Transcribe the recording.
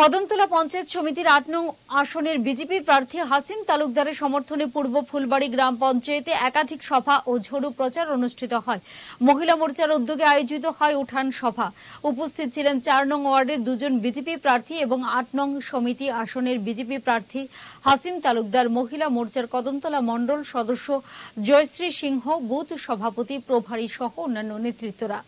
কদমতলা পঞ্চায়েত সমিতির আট নং আসনের বিজেপি প্রার্থী হাসিন তালুকদারের সমর্থনে পূর্ব ফুলবাড়ি গ্রাম পঞ্চায়েতে একাধিক সভা ও ঝরু প্রচার অনুষ্ঠিত হয় মহিলা মোর্চার উদ্যোগে আয়োজিত হয় উঠান সভা উপস্থিত ছিলেন চার নং ওয়ার্ডের দুজন বিজেপি প্রার্থী এবং আট নং সমিতি আসনের বিজেপি প্রার্থী হাসিম তালুকদার মহিলা মোর্চার কদমতলা মণ্ডল সদস্য জয়শ্রী সিংহ বুথ সভাপতি প্রভারী সহ অন্যান্য নেতৃত্বরা